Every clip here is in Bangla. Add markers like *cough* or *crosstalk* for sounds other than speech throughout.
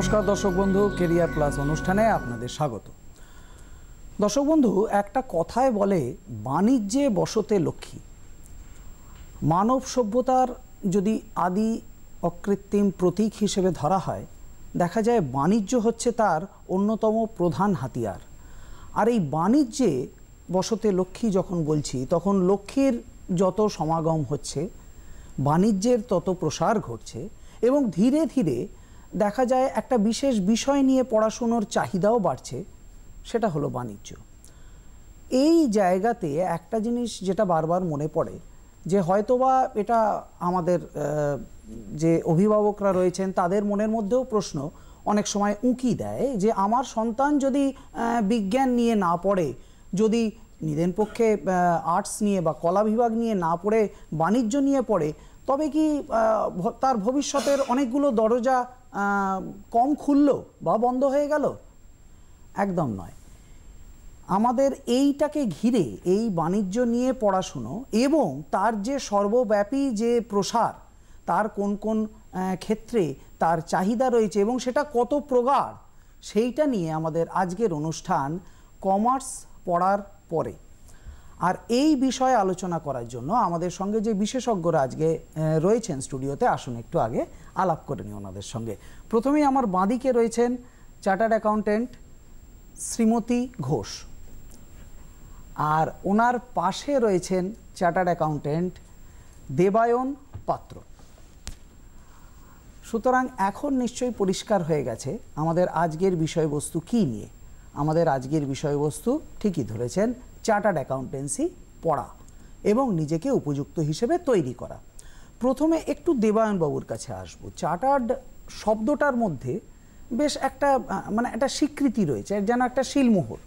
নমস্কার দর্শক বন্ধু কেরিয়ার প্লাস অনুষ্ঠানে আপনাদের স্বাগত দর্শক বন্ধু একটা কথায় বলে বাণিজ্যে বসতে লক্ষ্মী মানব সভ্যতার যদি আদি অকৃত্রিম প্রতীক হিসেবে ধরা হয় দেখা যায় বাণিজ্য হচ্ছে তার অন্যতম প্রধান হাতিয়ার আর এই বাণিজ্যে বসতে লক্ষ্মী যখন বলছি তখন লক্ষ্মীর যত সমাগম হচ্ছে বাণিজ্যের তত প্রসার ঘটছে এবং ধীরে ধীরে দেখা যায় একটা বিশেষ বিষয় নিয়ে পড়াশুনোর চাহিদাও বাড়ছে সেটা হলো বাণিজ্য এই জায়গাতে একটা জিনিস যেটা বারবার মনে পড়ে যে হয়তোবা এটা আমাদের যে অভিভাবকরা রয়েছেন তাদের মনের মধ্যেও প্রশ্ন অনেক সময় উঁকি দেয় যে আমার সন্তান যদি বিজ্ঞান নিয়ে না পড়ে যদি নিদেন পক্ষে আর্টস নিয়ে বা কলা বিভাগ নিয়ে না পড়ে বাণিজ্য নিয়ে পড়ে তবে কি তার ভবিষ্যতের অনেকগুলো দরজা কম খুললো বা বন্ধ হয়ে গেল একদম নয় আমাদের এইটাকে ঘিরে এই বাণিজ্য নিয়ে পড়াশুনো এবং তার যে সর্বব্যাপী যে প্রসার তার কোন কোন ক্ষেত্রে তার চাহিদা রয়েছে এবং সেটা কত প্রগাঢ় সেইটা নিয়ে আমাদের আজকের অনুষ্ঠান কমার্স পড়ার পরে আর এই বিষয়ে আলোচনা করার জন্য আমাদের সঙ্গে যে বিশেষজ্ঞরা আজকে রয়েছেন স্টুডিওতে আসুন একটু আগে আলাপ করে নিই ওনাদের সঙ্গে প্রথমেই আমার বাঁদিকে রয়েছেন চার্টার্ড অ্যাকাউন্টেন্ট শ্রীমতী ঘোষ আর ওনার পাশে রয়েছেন চার্টার্ড অ্যাকাউন্টেন্ট দেবায়ন পাত্র সুতরাং এখন নিশ্চয়ই পরিষ্কার হয়ে গেছে আমাদের আজকের বিষয়বস্তু কি নিয়ে আমাদের আজকের বিষয়বস্তু ঠিকই ধরেছেন চার্টার্ড অ্যাকাউন্টেন্সি পড়া এবং নিজেকে উপযুক্ত হিসেবে তৈরি করা প্রথমে একটু দেবায়নবাবুর কাছে আসব চার্টার্ড শব্দটার মধ্যে বেশ একটা মানে একটা স্বীকৃতি রয়েছে যেন একটা শিলমোহর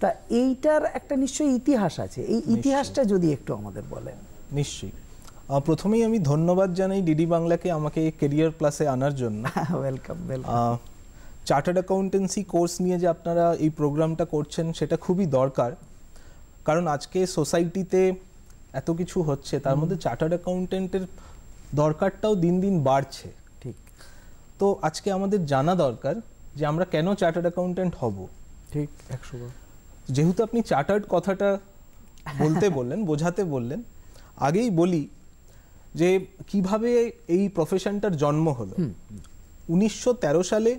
তা এইটার একটা নিশ্চয়ই ইতিহাস আছে এই ইতিহাসটা যদি একটু আমাদের বলেন নিশ্চয়ই প্রথমেই আমি ধন্যবাদ জানাই ডিডি বাংলাকে আমাকে কেরিয়ার প্লাসে আনার জন্য welcome *laughs* welcome chartered accountancy course নিয়ে যে আপনারা এই প্রোগ্রামটা করছেন সেটা খুবই দরকার কারণ আজকে সোসাইটিতে এত কিছু হচ্ছে তার মধ্যে চার্টার্ড অ্যাকাউন্টেন্টের দরকারটাও দিন দিন বাড়ছে ঠিক তো আজকে আমাদের জানা দরকার যে আমরা কেন চার্টার্ড অ্যাকাউন্টেন্ট হব ঠিক একশো যেহেতু আপনি চার্টার্ড কথাটা বলতে *laughs* বললেন বোঝাতে বললেন আগেই বলি যে কিভাবে এই প্রফেশনটার জন্ম হলো উনিশশো সালে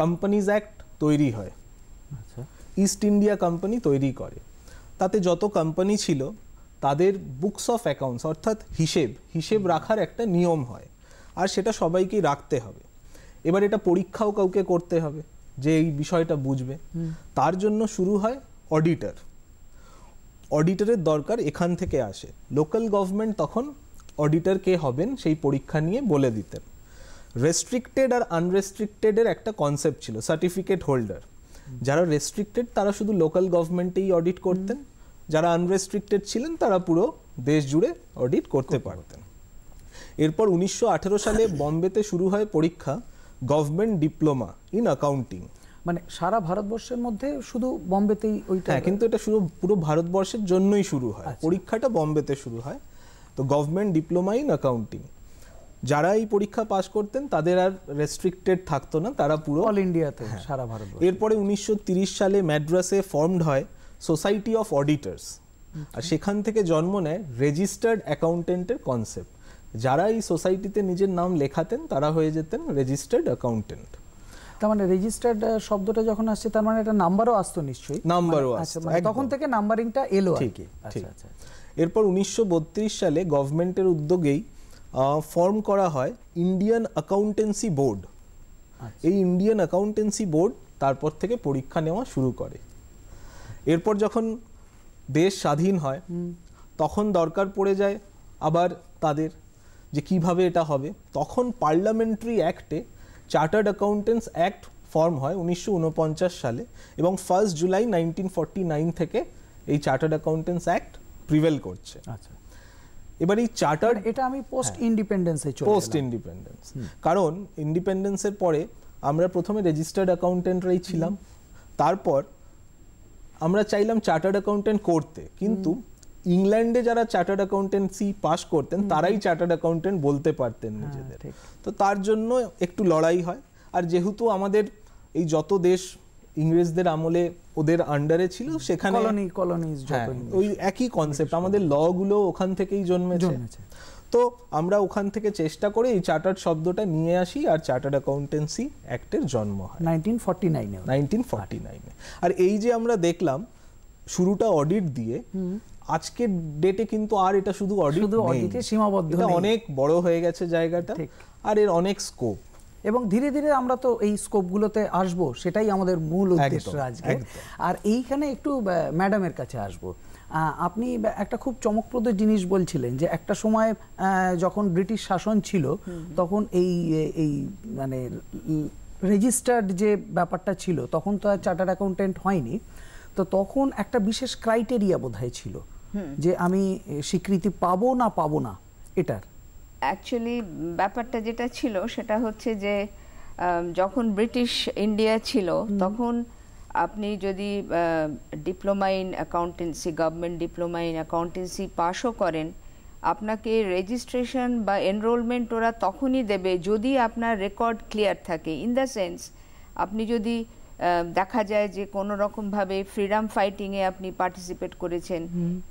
কোম্পানিজ অ্যাক্ট তৈরি হয় ইস্ট ইন্ডিয়া কোম্পানি তৈরি করে তাতে যত কোম্পানি ছিল তাদের বুকস অফ অ্যাকাউন্টস অর্থাৎ হিসেব হিসেব রাখার একটা নিয়ম হয় আর সেটা সবাইকেই রাখতে হবে এবার এটা পরীক্ষাও কাউকে করতে হবে যে এই বিষয়টা বুঝবে তার জন্য শুরু হয় অডিটার অডিটারের দরকার এখান থেকে আসে লোকাল গভর্নমেন্ট তখন অডিটার কে হবেন সেই পরীক্ষা নিয়ে বলে দিতেন রেস্ট্রিক্টেড আর আনরেস্ট্রিক্টেডের একটা কনসেপ্ট ছিল সার্টিফিকেট হোল্ডার যারা রেস্ট্রিক্টেড তারা শুধু লোকাল গভর্নমেন্টেই অডিট করতেন যারা আনরেস্ট্রিক্টেড ছিলেন তারা পুরো দেশ জুড়ে অডিট করতে পারতেন এরপর উনিশশো সালে *coughs* বম্বেতে শুরু হয় পরীক্ষা গভর্নমেন্ট ডিপ্লোমা ইন অ্যাকাউন্টিং মানে সারা ভারতবর্ষের মধ্যে শুধু বম্বেতেই ওইটা হ্যাঁ কিন্তু এটা শুধু পুরো ভারতবর্ষের জন্যই শুরু হয় আচ্ছা। পরীক্ষাটা বম্বেতে শুরু হয় তো গভর্নমেন্ট ডিপ্লোমা ইন অ্যাকাউন্টিং যারা এই পরীক্ষা পাশ করতেন তাদের আর রেস্ট্রিক্টেড থাকতো না তারা পুরো অল ইন্ডিয়াতে হ্যাঁ। সারা ভারত এরপরে উনিশশো সালে ম্যাড্রাসে ফর্মড হয় সোসাইটি অফ অডিটার্স আর সেখান থেকে জন্ম নেয় রেজিস্টার্ড অ্যাকাউন্টেন্টের কনসেপ্ট যারা এই সোসাইটিতে নিজের নাম লেখাতেন তারা হয়ে যেতেন রেজিস্টার্ড অ্যাকাউন্টেন্ট তার মানে রেজিস্টার্ড শব্দটা যখন আসছে তার মানে এটা নাম্বারও আসতো নিশ্চয়ই নাম্বারও মানে, আসতো আচ্ছা, মানে তখন থেকে নাম্বারিংটা এলো ঠিকই আচ্ছা, আচ্ছা আচ্ছা এরপর উনিশশো সালে গভর্নমেন্টের উদ্যোগেই ফর্ম করা হয় ইন্ডিয়ান অ্যাকাউন্টেন্সি বোর্ড এই ইন্ডিয়ান অ্যাকাউন্টেন্সি বোর্ড তারপর থেকে পরীক্ষা নেওয়া শুরু করে এরপর যখন দেশ স্বাধীন হয় তখন দরকার পড়ে যায় আবার তাদের যে কিভাবে এটা হবে তখন পার্লামেন্টারি অ্যাক্টে চার্টার্ড অ্যাকাউন্টেন্টস অ্যাক্ট ফর্ম হয় উনিশশো সালে এবং ফার্স্ট জুলাই নাইনটিন থেকে এই চার্টার্ড অ্যাকাউন্টেন্টস অ্যাক্ট প্রিভেল করছে আচ্ছা এবার এই চার্টার এটা আমি পোস্ট হ্যাঁ। ইন্ডিপেন্ডেন্সে চলে পোস্ট ইন্ডিপেন্ডেন্স কারণ ইন্ডিপেন্ডেন্সের পরে আমরা প্রথমে রেজিস্টার্ড অ্যাকাউন্টেন্টরাই ছিলাম তারপর আমরা চাইলাম চার্টার্ড অ্যাকাউন্টেন্ট করতে কিন্তু ইংল্যান্ডে যারা চার্টার্ড অ্যাকাউন্টেন্সি পাশ করতেন তারাই চার্টার্ড অ্যাকাউন্টেন্ট বলতে পারতেন হ্যাঁ, নিজেদের তো তার জন্য একটু লড়াই হয় আর যেহেতু আমাদের এই যত দেশ ইংরেজদের আমলে ওদের আন্ডারে ছিল সেখানে কলোনি হ্যাঁ, কলোনিজ ওই একই কনসেপ্ট আমাদের ল গুলো ওখান থেকেই জন্মেছে তো আমরা ওখান থেকে চেষ্টা করে এই চার্টার্ড শব্দটা নিয়ে আসি আর চার্টার্ড অ্যাকাউন্টেন্সি অ্যাক্টের জন্ম হয় নাইনটিন ফর্টি নাইনে নাইনটিন ফর্টি নাইনে আর এই যে আমরা দেখলাম শুরুটা অডিট দিয়ে আজকের ডেটে কিন্তু আর এটা শুধু অডিট শুধু অডিটে সীমাবদ্ধ অনেক বড় হয়ে গেছে জায়গাটা আর এর অনেক স্কোপ এবং ধীরে ধীরে আমরা তো এই স্কোপগুলোতে আসব সেটাই আমাদের মূল উদ্দেশ্য আজকে আর এইখানে একটু ম্যাডামের কাছে আসব আপনি একটা খুব চমকপ্রদ জিনিস বলছিলেন যে একটা সময় যখন ব্রিটিশ শাসন ছিল তখন এই এই মানে রেজিস্টার্ড যে ব্যাপারটা ছিল তখন তো আর চার্টার্ড অ্যাকাউন্টেন্ট হয়নি তো তখন একটা বিশেষ ক্রাইটেরিয়া বোধহয় ছিল যে আমি স্বীকৃতি পাবো না পাবো না এটার অ্যাকচুয়ালি ব্যাপারটা যেটা ছিল সেটা হচ্ছে যে যখন ব্রিটিশ ইন্ডিয়া ছিল তখন আপনি যদি diploma in accountancy government diploma in accountancy পাশও করেন আপনাকে রেজিস্ট্রেশন বা এনরোলমেন্ট ওরা তখনই দেবে যদি আপনার রেকর্ড ক্লিয়ার থাকে ইন দ্য সেন্স আপনি যদি দেখা যায় যে কোনো রকমভাবে ফ্রিডম ফাইটিংয়ে আপনি পার্টিসিপেট করেছেন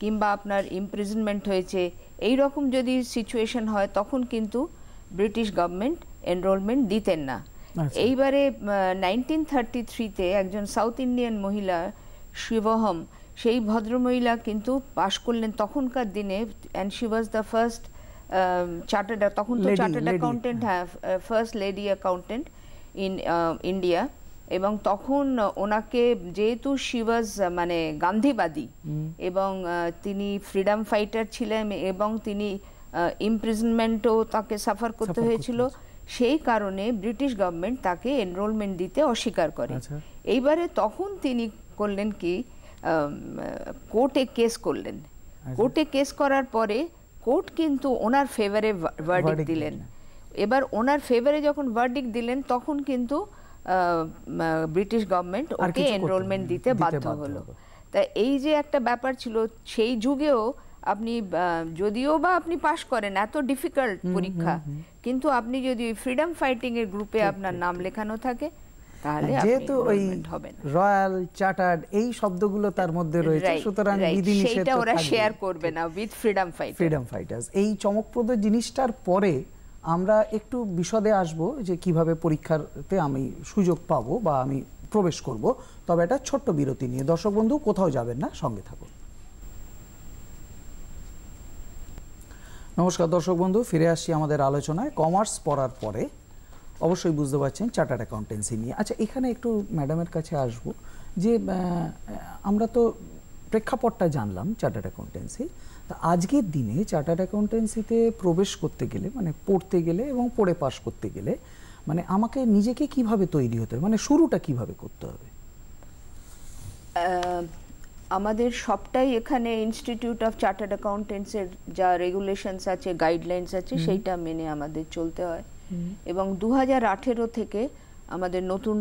কিংবা আপনার ইমপ্রিজনমেন্ট হয়েছে এই রকম যদি সিচুয়েশন হয় তখন কিন্তু ব্রিটিশ গভর্নমেন্ট এনরোলমেন্ট দিতেন না আচ্ছা। এইবারে নাইনটিন থার্টি থ্রিতে একজন সাউথ ইন্ডিয়ান মহিলা শিবহম সেই ভদ্রমহিলা কিন্তু পাশ করলেন তখনকার দিনে and she was the first chartered তখন তো চার্টার্ড অ্যাকাউন্টেন্ট হ্যাঁ first lady accountant in India এবং তখন ওনাকে যেহেতু শিবাজ মানে গান্ধীবাদী এবং তিনি ফ্রিডম ফাইটার ছিলেন এবং তিনি ইমপ্রিজনমেন্টও তাকে সাফার করতে হয়েছিল সেই কারণে ব্রিটিশ গভর্নমেন্ট তাকে এনরোলমেন্ট দিতে অস্বীকার করে আচ্ছা। এইবারে তখন তিনি করলেন কি কোর্টে কেস করলেন কোর্টে আচ্ছা। কেস করার পরে কোর্ট কিন্তু ওনার ফেভারে ওয়ার্ডিক দিলেন এবার ওনার ফেভারে যখন ওয়ার্ডিক দিলেন তখন কিন্তু ব্রিটিশ গভর্নমেন্ট ওকে এনরোলমেন্ট দিতে বাধ্য হলো তা এই যে একটা ব্যাপার ছিল সেই যুগেও আপনি যদিও বা আপনি পাশ করেন এত ডিফিকাল্ট পরীক্ষা কিন্তু আপনি যদি ফ্রিডম ফাইটিং এর গ্রুপে আপনার নাম লেখানো থাকে তাহলে যেহেতু ওই রয়্যাল চার্টার্ড এই শব্দগুলো তার মধ্যে রয়েছে সুতরাং সেটা ওরা শেয়ার করবে না with freedom fighter freedom fighters এই চমকপ্রদ জিনিসটার পরে আমরা একটু বিশদে আসব যে কিভাবে পরীক্ষাতে আমি সুযোগ পাব বা আমি প্রবেশ করব তবে এটা ছোট্ট বিরতি নিয়ে দর্শক বন্ধু কোথাও যাবেন না সঙ্গে থাকুন নমস্কার দর্শক বন্ধু ফিরে আসছি আমাদের আলোচনায় কমার্স পড়ার পরে অবশ্যই বুঝতে পারছেন চার্টার্ড অ্যাকাউন্টেন্সি নিয়ে আচ্ছা এখানে একটু ম্যাডামের কাছে আসব যে আমরা তো প্রেক্ষাপটটা জানলাম চার্টার্ড অ্যাকাউন্টেন্সি তা আজকের দিনে চার্টার্ড অ্যাকাউন্টেন্সিতে প্রবেশ করতে গেলে মানে পড়তে গেলে এবং পড়ে পাশ করতে গেলে মানে আমাকে নিজেকে কিভাবে তৈরি হতে হবে মানে শুরুটা কিভাবে করতে হবে আমাদের সবটাই এখানে ইনস্টিটিউট অফ চার্টার্ড অ্যাকাউন্টেন্টসের যা রেগুলেশনস আছে গাইডলাইন্স আছে সেইটা মেনে আমাদের চলতে হয় এবং দু হাজার থেকে আমাদের নতুন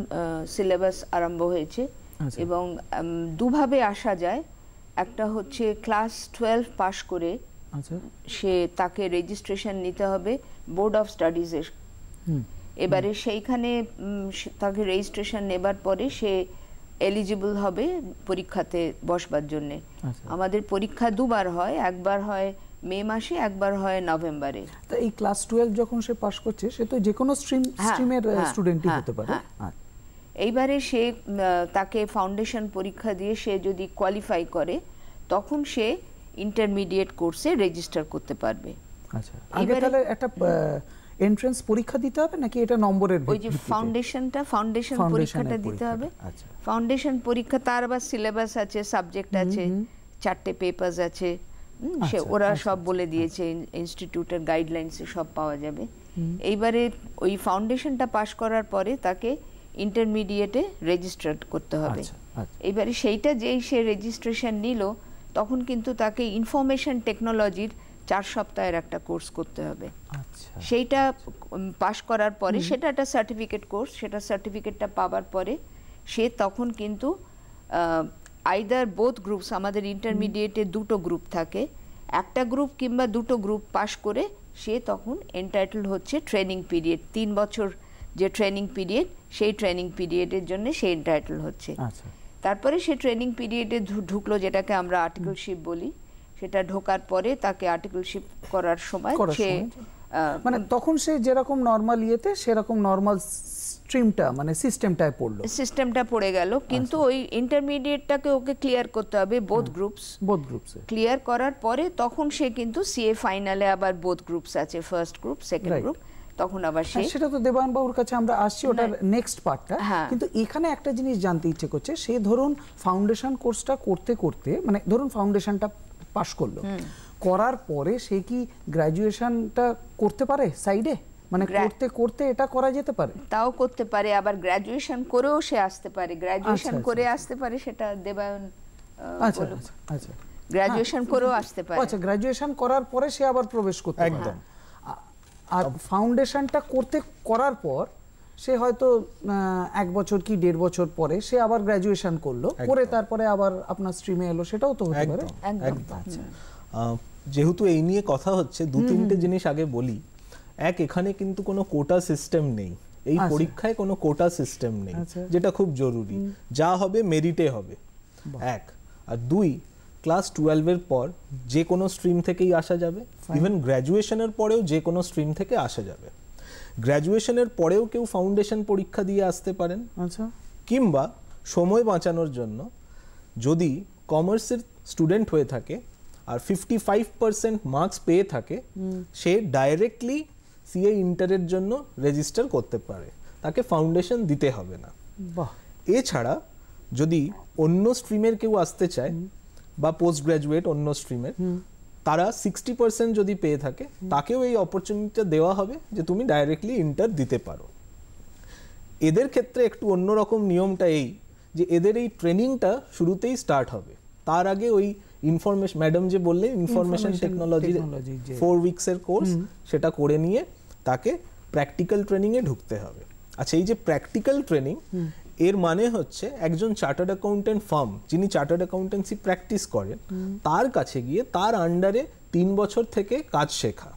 সিলেবাস আরম্ভ হয়েছে আচ্ছা। এবং দুভাবে আসা যায় একটা হচ্ছে ক্লাস টুয়েলভ পাশ করে আচ্ছা। সে তাকে রেজিস্ট্রেশন নিতে হবে বোর্ড অফ স্টাডিজের এবারে সেইখানে তাকে রেজিস্ট্রেশন নেবার পরে সে এলিজিবল হবে পরীক্ষাতে বসবার জন্যে আচ্ছা। আমাদের পরীক্ষা দুবার হয় একবার হয় মে মাসে একবার হয় নভেম্বরে তো এই ক্লাস টুয়েলভ যখন সে পাশ করছে সে তো যে কোনো স্ট্রিম হ্যাঁ, স্ট্রিমের স্টুডেন্টই হ্যাঁ, হ্যাঁ, হতে পারে আচ্ছা। এইবারে সে তাকে ফাউন্ডেশন পরীক্ষা দিয়ে সে যদি কোয়ালিফাই করে তখন সে ইন্টারমিডিয়েট কোর্সে রেজিস্টার করতে পারবে আচ্ছা। একটা এন্ট্রান্স পরীক্ষা দিতে হবে নাকি এটা নম্বরের ওই যে ফাউন্ডেশনটা ফাউন্ডেশন পরীক্ষাটা দিতে হবে ফাউন্ডেশন আচ্ছা। পরীক্ষা তার আবার সিলেবাস আছে সাবজেক্ট আছে চারটে পেপার্স আছে সে আচ্ছা, ওরা সব বলে হ্যাঁ। দিয়েছে ইনস্টিটিউটের গাইডলাইন্সে সব পাওয়া যাবে এইবারে ওই ফাউন্ডেশনটা পাশ করার পরে তাকে ইন্টারমিডিয়েটে রেজিস্টার্ড করতে হবে আচ্ছা, আচ্ছা। এবারে সেইটা যেই সে রেজিস্ট্রেশন নিল তখন কিন্তু তাকে ইনফরমেশন টেকনোলজির চার সপ্তাহের একটা কোর্স করতে হবে আচ্ছা। সেইটা পাশ করার পরে সেটা একটা সার্টিফিকেট কোর্স সেটা সার্টিফিকেটটা পাওয়ার পরে সে তখন কিন্তু আইদার বোথ গ্রুপস আমাদের ইন্টারমিডিয়েটে দুটো গ্রুপ থাকে একটা গ্রুপ কিংবা দুটো গ্রুপ পাশ করে সে তখন এন্টাইটেল হচ্ছে ট্রেনিং পিরিয়ড তিন বছর যে ট্রেনিং পিরিয়ড সেই ট্রেনিং পিরিয়ডের জন্য সে এন্টাইটল হচ্ছে আচ্ছা। তারপরে সে ট্রেনিং পিরিয়ডে ঢুকলো যেটাকে আমরা আর্টিকেলশিপ বলি সেটা ঢোকার পরে তাকে আর্টিকেলশিপ করার সময় সে মানে তখন সে যেরকম নর্মাল ইয়েতে সেরকম নর্মাল স্ট্রিমটা মানে সিস্টেমটায় পড়লো সিস্টেমটা পড়ে গেল কিন্তু আচ্ছা। ওই ইন্টারমিডিয়েটটাকে ওকে ক্লিয়ার করতে হবে both groups both groups clear করার পরে তখন সে কিন্তু সিএ ফাইনালে আবার বোথ গ্রুপস আছে ফার্স্ট গ্রুপ সেকেন্ড গ্রুপ তখন আবার সে হ্যাঁ, সেটা তো দেবান বাবুর কাছে আমরা আসছি ওটার নেক্সট পার্টটা হ্যাঁ। কিন্তু এখানে একটা জিনিস জানতে ইচ্ছে করছে সে ধরুন ফাউন্ডেশন কোর্সটা করতে করতে মানে ধরুন ফাউন্ডেশনটা পাশ করলো করার পরে সে কি গ্রাজুয়েশনটা করতে পারে সাইডে মানে করতে করতে এটা করা যেতে পারে তাও করতে পারে আবার গ্র্যাজুয়েশন করেও সে আসতে পারে গ্র্যাজুয়েশন আচ্ছা, আচ্ছা, করে আচ্ছা। আসতে পারে সেটা দেবায়ন আচ্ছা আচ্ছা গ্র্যাজুয়েশন করেও আসতে পারে আচ্ছা গ্র্যাজুয়েশন করার পরে সে আবার প্রবেশ করতে পারে একদম হ্যাঁ। আর ফাউন্ডেশনটা করতে করার পর সে হয়তো এক বছর কি দেড় বছর পরে সে আবার গ্রাজুয়েশন করলো করে তারপরে আবার আপনার স্ট্রিমে এলো সেটাও তো হতে পারে আচ্ছা। যেহেতু এই নিয়ে কথা হচ্ছে দু তিনটে জিনিস আগে বলি এক এখানে কিন্তু কোনো কোটা সিস্টেম নেই এই আচ্ছা। পরীক্ষায় কোনো কোটা সিস্টেম নেই আচ্ছা। যেটা খুব জরুরি যা হবে মেরিটে হবে এক আর দুই ক্লাস টুয়েলভের পর যে কোনো স্ট্রিম থেকেই আসা যাবে ইভেন গ্র্যাজুয়েশনের পরেও যে কোনো স্ট্রিম থেকে আসা যাবে গ্র্যাজুয়েশনের পরেও কেউ ফাউন্ডেশন পরীক্ষা দিয়ে আসতে পারেন আচ্ছা কিংবা সময় বাঁচানোর জন্য যদি কমার্সের স্টুডেন্ট হয়ে থাকে আর ফিফটি ফাইভ পার্সেন্ট মার্কস পেয়ে থাকে সে ডাইরেক্টলি সিএ ইন্টারের জন্য রেজিস্টার করতে পারে তাকে ফাউন্ডেশন দিতে হবে না এছাড়া যদি অন্য স্ট্রিমের কেউ আসতে চায় বা পোস্ট গ্র্যাজুয়েট অন্য স্ট্রিমের তারা সিক্সটি পার্সেন্ট যদি পেয়ে থাকে তাকেও এই অপরচুনিটিটা দেওয়া হবে যে তুমি ডাইরেক্টলি ইন্টার দিতে পারো এদের ক্ষেত্রে একটু অন্যরকম নিয়মটা এই যে এদের এই ট্রেনিংটা শুরুতেই স্টার্ট হবে তার আগে ওই ইনফরমেশন ম্যাডাম যে বললেন ইনফরমেশন টেকনোলজি ফোর উইকসের কোর্স সেটা করে নিয়ে তাকে প্র্যাকটিক্যাল ট্রেনিংয়ে ঢুকতে হবে আচ্ছা এই যে প্র্যাকটিক্যাল ট্রেনিং এর মানে হচ্ছে একজন চার্টার্ড অ্যাকাউন্টেন্ট ফার্ম যিনি চার্টার্ড অ্যাকাউন্টেন্সি প্র্যাকটিস করেন তার কাছে গিয়ে তার আন্ডারে তিন বছর থেকে কাজ শেখা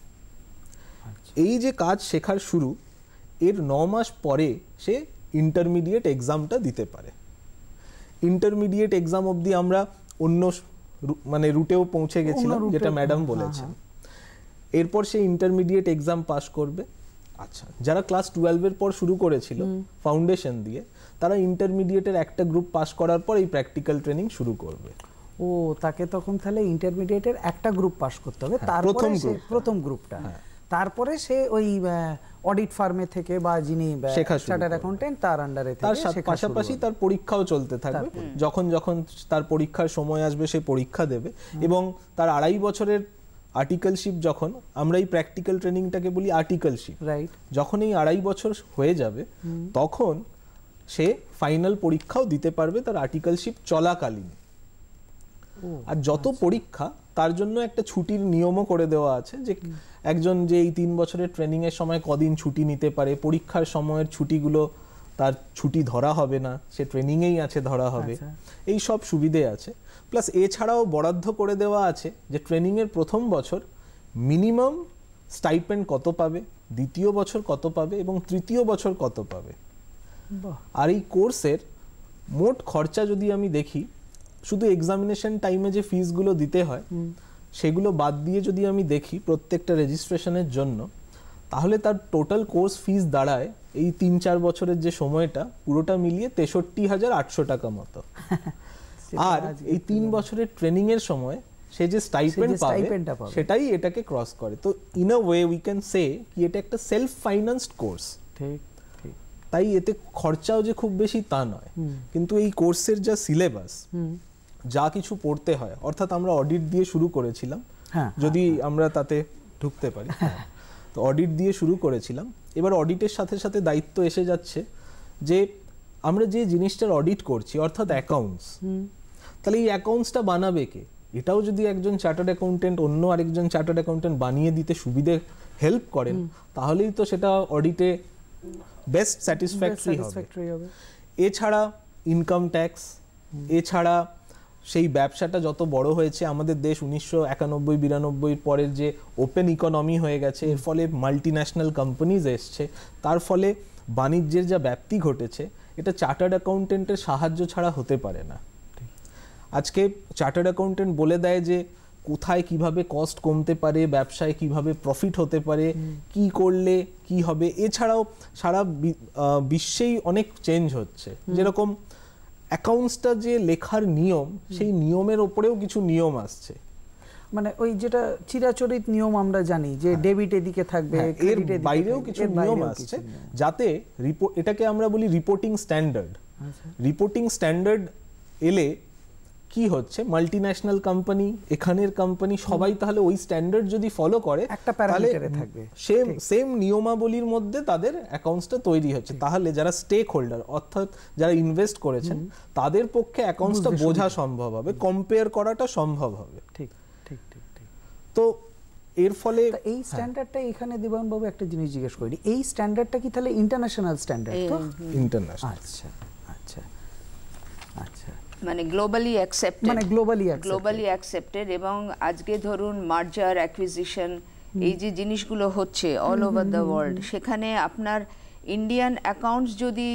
আচ্ছা। এই যে কাজ শেখার শুরু এর ন মাস পরে সে ইন্টারমিডিয়েট এক্সামটা দিতে পারে ইন্টারমিডিয়েট এক্সাম অবধি আমরা অন্য মানে রুটেও পৌঁছে গেছিলাম যেটা ম্যাডাম হ্যাঁ। বলেছে এরপর সে ইন্টারমিডিয়েট এক্সাম পাস করবে আচ্ছা যারা ক্লাস টুয়েলভের পর শুরু করেছিল ফাউন্ডেশন দিয়ে তারা ইন্টারমিডিয়েটের একটা গ্রুপ পাস করার পর এই প্র্যাকটিক্যাল ট্রেনিং শুরু করবে ও তাকে তখন তাহলে ইন্টারমিডিয়েটের একটা গ্রুপ পাস করতে হবে হ্যাঁ, তার প্রথম প্রথম গ্রুপটা হ্যাঁ। তারপরে সে ওই অডিট ফার্মে থেকে বা যিনি চার্টার্ড অ্যাকাউন্টেন্ট তার আন্ডারে থেকে তার পাশাপাশি তার পরীক্ষাও চলতে থাকবে যখন যখন তার পরীক্ষার সময় আসবে সে পরীক্ষা দেবে এবং তার আড়াই বছরের আর্টিকেলশিপ যখন আমরা এই প্র্যাকটিক্যাল ট্রেনিংটাকে বলি আর্টিকেলশিপ রাইট যখন এই আড়াই বছর হয়ে যাবে তখন সে ফাইনাল পরীক্ষাও দিতে পারবে তার আর্টিকেলশিপ চলাকালীন আর যত আচ্ছা। পরীক্ষা তার জন্য একটা ছুটির নিয়মও করে দেওয়া আছে যে একজন যে এই তিন বছরের ট্রেনিংয়ের সময় কদিন ছুটি নিতে পারে পরীক্ষার সময়ের ছুটিগুলো তার ছুটি ধরা হবে না সে ট্রেনিংয়েই আছে ধরা হবে আচ্ছা। এই সব সুবিধে আছে প্লাস এছাড়াও বরাদ্দ করে দেওয়া আছে যে ট্রেনিংয়ের প্রথম বছর মিনিমাম স্টাইপেন্ড কত পাবে দ্বিতীয় বছর কত পাবে এবং তৃতীয় বছর কত পাবে আর এই কোর্সের মোট খরচা যদি আমি দেখি শুধু এক্সামিনেশন টাইমে যে ফিসগুলো দিতে হয় সেগুলো বাদ দিয়ে যদি আমি দেখি প্রত্যেকটা রেজিস্ট্রেশনের জন্য তাহলে তার টোটাল কোর্স ফিস দাঁড়ায় এই তিন চার বছরের যে সময়টা পুরোটা মিলিয়ে তেষট্টি হাজার আটশো টাকা মতো *laughs* আর এই তিন বছরের ট্রেনিং এর সময় সে যে স্টাইপেন্ড পাবে সেটাই এটাকে ক্রস করে তো in a way we can say কি এটা একটা সেলফ ফাইন্যান্সড কোর্স ঠিক তাই এতে খরচাও যে খুব বেশি তা নয় কিন্তু এই কোর্সের যা সিলেবাস যা কিছু পড়তে হয় অর্থাৎ আমরা অডিট দিয়ে শুরু করেছিলাম হ্যাঁ, হ্যাঁ, যদি হ্যাঁ। আমরা তাতে ঢুকতে পারি তো অডিট দিয়ে শুরু করেছিলাম এবার অডিটের সাথে সাথে দায়িত্ব এসে যাচ্ছে যে আমরা যে জিনিসটার অডিট করছি অর্থাৎ অ্যাকাউন্টস তাহলে এই অ্যাকাউন্টসটা বানাবে কে এটাও যদি একজন চার্টার্ড অ্যাকাউন্টেন্ট অন্য আরেকজন চার্টার্ড অ্যাকাউন্টেন্ট বানিয়ে দিতে সুবিধে হেল্প করেন তাহলেই তো সেটা অডিটে বেস্ট স্যাটিসফ্যাক্টরি হবে এছাড়া ইনকাম ট্যাক্স এছাড়া সেই ব্যবসাটা যত বড় হয়েছে আমাদের দেশ উনিশশো একানব্বই বিরানব্বই পরের যে ওপেন ইকোনমি হয়ে গেছে এর ফলে মাল্টি ন্যাশনাল কোম্পানিজ এসছে তার ফলে বাণিজ্যের যা ব্যাপ্তি ঘটেছে এটা চার্টার্ড অ্যাকাউন্টেন্টের সাহায্য ছাড়া হতে পারে না আজকে চার্টার্ড অ্যাকাউন্টেন্ট বলে দেয় যে কোথায় কিভাবে কস্ট কমতে পারে ব্যবসায় কিভাবে প্রফিট হতে পারে কি করলে কি হবে এছাড়াও সারা বিশ্বেই অনেক চেঞ্জ হচ্ছে যেরকম অ্যাকাউন্টসটা যে লেখার নিয়ম সেই নিয়মের ওপরেও কিছু নিয়ম আসছে মানে ওই যেটা চিরাচরিত নিয়ম আমরা জানি যে ডেবিট হ্যাঁ। এদিকে থাকবে হ্যাঁ, এর বাইরেও কিছু নিয়ম আসছে যাতে রিপোর্ট এটাকে আমরা বলি রিপোর্টিং স্ট্যান্ডার্ড রিপোর্টিং স্ট্যান্ডার্ড এলে কি হচ্ছে মাল্টি ন্যাশনাল কোম্পানি এখানের কোম্পানি সবাই তাহলে ওই স্ট্যান্ডার্ড যদি ফলো করে একটা প্যারামিটারে থাকবে সেম সেম নিয়মাবলীর মধ্যে তাদের অ্যাকাউন্টসটা তৈরি হচ্ছে তাহলে যারা স্টেক হোল্ডার অর্থাৎ যারা ইনভেস্ট করেছেন তাদের পক্ষে অ্যাকাউন্টসটা বোঝা সম্ভব হবে কম্পেয়ার করাটা সম্ভব হবে ঠিক ঠিক ঠিক ঠিক তো এর ফলে এই স্ট্যান্ডার্ডটা এখানে দিবান বাবু একটা জিনিস জিজ্ঞেস করি এই স্ট্যান্ডার্ডটা কি তাহলে ইন্টারন্যাশনাল স্ট্যান্ডার্ড তো ইন্টারন্যাশনাল আচ্ছা আচ্ছা আচ্ছা মানে গ্লোবালি অ্যাকসেপ্টেড মানে গ্লোবালি গ্লোবালি অ্যাকসেপ্টেড এবং আজকে ধরুন মার্জার অ্যাকুইজিশন এই যে জিনিসগুলো হচ্ছে অল ওভার দ্য ওয়ার্ল্ড সেখানে আপনার ইন্ডিয়ান অ্যাকাউন্টস যদি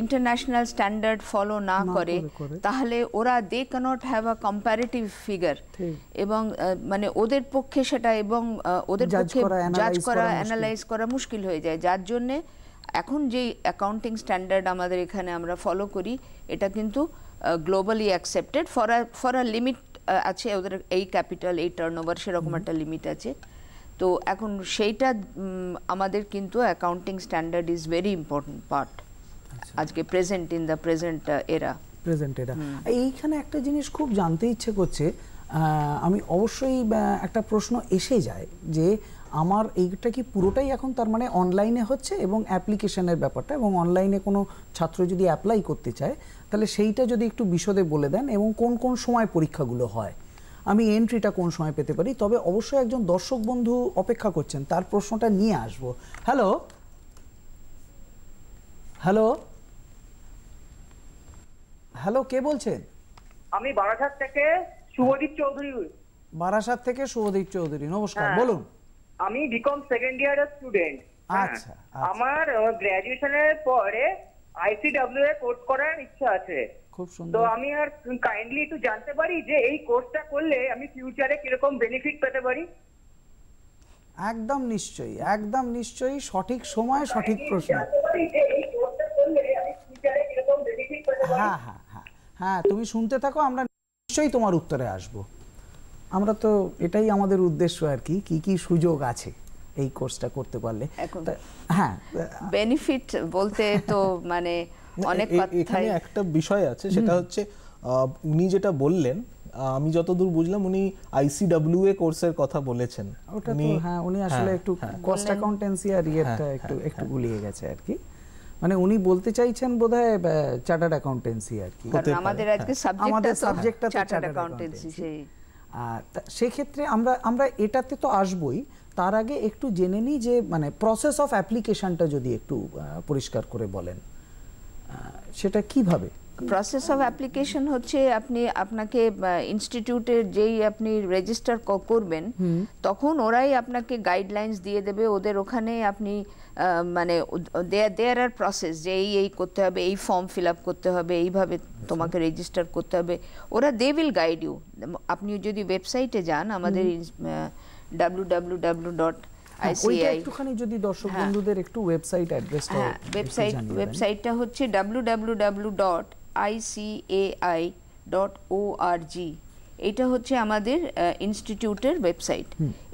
ইন্টারন্যাশনাল স্ট্যান্ডার্ড ফলো না করে তাহলে ওরা they cannot have a comparative figure এবং মানে ওদের পক্ষে সেটা এবং ওদের পক্ষে জাজ করা অ্যানালাইজ করা মুশকিল হয়ে যায় যার জন্যে এখন যে অ্যাকাউন্টিং স্ট্যান্ডার্ড আমাদের এখানে আমরা ফলো করি এটা কিন্তু globally accepted for a for a limit আছে ওদের এই ক্যাপিটাল এই টার্নওভার সেরকম একটা লিমিট আছে তো এখন সেইটা আমাদের কিন্তু accounting standard is very important part আজকে প্রেজেন্ট ইন দ্য প্রেজেন্ট এরা প্রেজেন্ট এরা এইখানে একটা জিনিস খুব জানতে ইচ্ছে করছে আমি অবশ্যই একটা প্রশ্ন এসে যায় যে আমার এইটা কি পুরোটাই এখন তার মানে অনলাইনে হচ্ছে এবং অ্যাপ্লিকেশনের ব্যাপারটা এবং অনলাইনে কোনো ছাত্র যদি অ্যাপ্লাই করতে চায় তাহলে সেইটা যদি একটু বিশদে বলে দেন এবং কোন কোন সময় পরীক্ষাগুলো হয় আমি এন্ট্রিটা কোন সময় পেতে পারি তবে অবশ্যই একজন দর্শক বন্ধু অপেক্ষা করছেন তার প্রশ্নটা নিয়ে আসব হ্যালো হ্যালো হ্যালো কে বলছেন আমি বারাঘাট থেকে শুভদীপ চৌধুরী বারাসাত থেকে শুভদীপ চৌধুরী নমস্কার হ্যাঁ। বলুন আমি বিকম সেকেন্ড ইয়ারের স্টুডেন্ট আচ্ছা আমার গ্রাজুয়েশনের পরে আইসিডব্লিউ এ কোর্স করার ইচ্ছা আছে খুব সুন্দর তো আমি আর কাইন্ডলি একটু জানতে পারি যে এই কোর্সটা করলে আমি ফিউচারে কিরকম বেনিফিট পেতে পারি একদম নিশ্চয়ই একদম নিশ্চয়ই সঠিক সময় সঠিক প্রশ্ন হ্যাঁ হ্যাঁ হ্যাঁ হ্যাঁ তুমি শুনতে থাকো আমরা নিশ্চয়ই তোমার উত্তরে আসব আমরা তো এটাই আমাদের উদ্দেশ্য আর কি কি কি সুযোগ আছে এই কোর্সটা করতে পারলে হ্যাঁ বেনিফিট বলতে তো মানে অনেক এখানে একটা বিষয় আছে সেটা হচ্ছে উনি যেটা বললেন আমি যতদূর বুঝলাম উনি আইসিডাব্লিউ এ কোর্সের কথা বলেছেন হ্যাঁ, উনি হ্যাঁ উনি আসলে একটু কস্ট অ্যাকাউন্টেন্সি আর ইয়েটা হ্যাঁ, একটু হ্যাঁ, একটু গুলিয়ে গেছে আর কি মানে উনি বলতে চাইছেন বোধহয় চার্টার্ড অ্যাকাউন্টেন্সি আর কি আমাদের আজকে আমাদের সাবজেক্টটা তো চার্টার্ড অ্যাকাউন্টেন্সি সেক্ষেত্রে আমরা আমরা এটাতে তো আসবই তার আগে একটু জেনে নিই যে মানে প্রসেস অফ অ্যাপ্লিকেশনটা যদি একটু পরিষ্কার করে বলেন সেটা কিভাবে প্রসেস অফ অ্যাপ্লিকেশন হচ্ছে আপনি আপনাকে ইনস্টিটিউটের যেই আপনি রেজিস্টার করবেন তখন ওরাই আপনাকে গাইডলাইন্স দিয়ে দেবে ওদের ওখানে আপনি মানে দেয়ার আর প্রসেস যে এই এই করতে হবে এই ফর্ম ফিল আপ করতে হবে এইভাবে আচ্ছা। তোমাকে রেজিস্টার করতে হবে ওরা দে উইল গাইড ইউ আপনি যদি ওয়েবসাইটে যান আমাদের ডাব্লু ডাব্লু ডাব্লু ডট যদি দর্শক হ্যাঁ। বন্ধুদের একটু ওয়েবসাইট অ্যাড্রেসটা ওয়েবসাইট ওয়েবসাইটটা হচ্ছে ডট আইসিএআই ডট জি এটা হচ্ছে আমাদের ইনস্টিটিউটের ওয়েবসাইট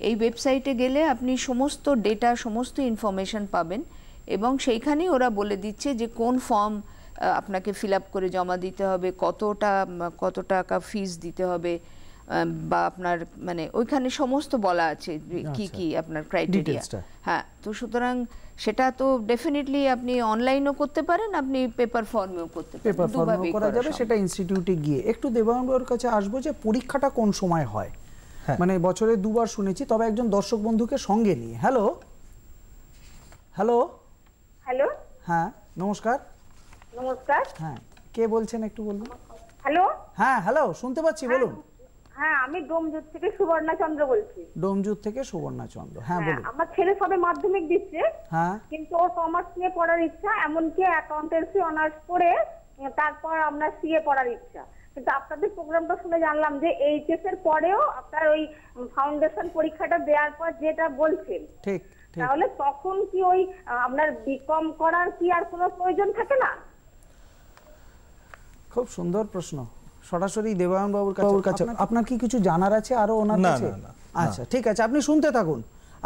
এই ওয়েবসাইটে গেলে আপনি সমস্ত ডেটা সমস্ত ইনফরমেশন পাবেন এবং সেইখানেই ওরা বলে দিচ্ছে যে কোন ফর্ম আপনাকে ফিল করে জমা দিতে হবে কতটা কত টাকা ফিস দিতে হবে বা আপনার মানে ওইখানে সমস্ত বলা আছে কি আচ্ছা। কি আপনার ক্রাইটেরিয়া হ্যাঁ তো সুতরাং সেটা তো ডেফিনেটলি আপনি অনলাইনও করতে পারেন আপনি পেপার ফর্মেও করতে পারেন পেপার ফর্মেও করা যাবে সেটা ইনস্টিটিউটে গিয়ে একটু দেবাঙ্গর কাছে আসবো যে পরীক্ষাটা কোন সময় হয় হ্যাঁ। মানে বছরে দুবার শুনেছি তবে একজন দর্শক বন্ধুকে সঙ্গে নিয়ে হ্যালো হ্যালো হ্যালো হ্যাঁ নমস্কার নমস্কার হ্যাঁ কে বলছেন একটু বলুন হ্যালো হ্যাঁ হ্যালো শুনতে পাচ্ছি হ্যাঁ। বলুন হ্যাঁ আমি ডোমজুর থেকে সুবর্ণা চন্দ্র বলছি ডোমজুর থেকে সুবর্ণা চন্দ্র হ্যাঁ, হ্যাঁ বলুন আমার ছেলে সবে মাধ্যমিক দিচ্ছে হ্যাঁ কিন্তু ওর কমার্স নিয়ে পড়ার ইচ্ছা এমনকি অ্যাকাউন্টেন্সি অনার্স করে তারপর আমরা সিএ পড়ার ইচ্ছা কিন্তু আপনাদের প্রোগ্রামটা শুনে জানলাম যে এইচএস এর পরেও আপনার ওই ফাউন্ডেশন পরীক্ষাটা দেওয়ার পর যেটা বলছেন ঠিক তাহলে তখন কি ওই আপনার বিকম করার কি আর কোনো প্রয়োজন থাকে না খুব সুন্দর প্রশ্ন সরাসরি দেবায়ন বাবুর কাছে আপনার কি কিছু জানার আছে আরও ওনার কাছে আচ্ছা ঠিক আছে আপনি শুনতে থাকুন